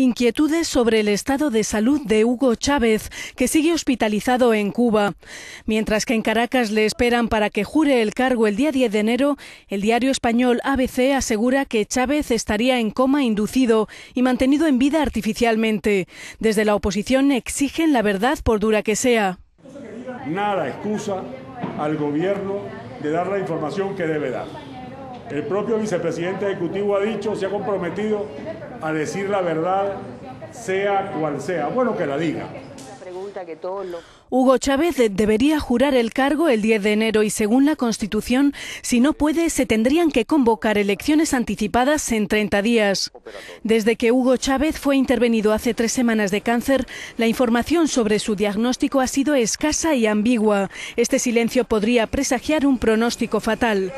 Inquietudes sobre el estado de salud de Hugo Chávez, que sigue hospitalizado en Cuba. Mientras que en Caracas le esperan para que jure el cargo el día 10 de enero, el diario español ABC asegura que Chávez estaría en coma inducido y mantenido en vida artificialmente. Desde la oposición exigen la verdad por dura que sea. Nada excusa al gobierno de dar la información que debe dar. El propio vicepresidente ejecutivo ha dicho, se ha comprometido a decir la verdad, sea cual sea. Bueno, que la diga. Hugo Chávez debería jurar el cargo el 10 de enero y según la Constitución, si no puede, se tendrían que convocar elecciones anticipadas en 30 días. Desde que Hugo Chávez fue intervenido hace tres semanas de cáncer, la información sobre su diagnóstico ha sido escasa y ambigua. Este silencio podría presagiar un pronóstico fatal.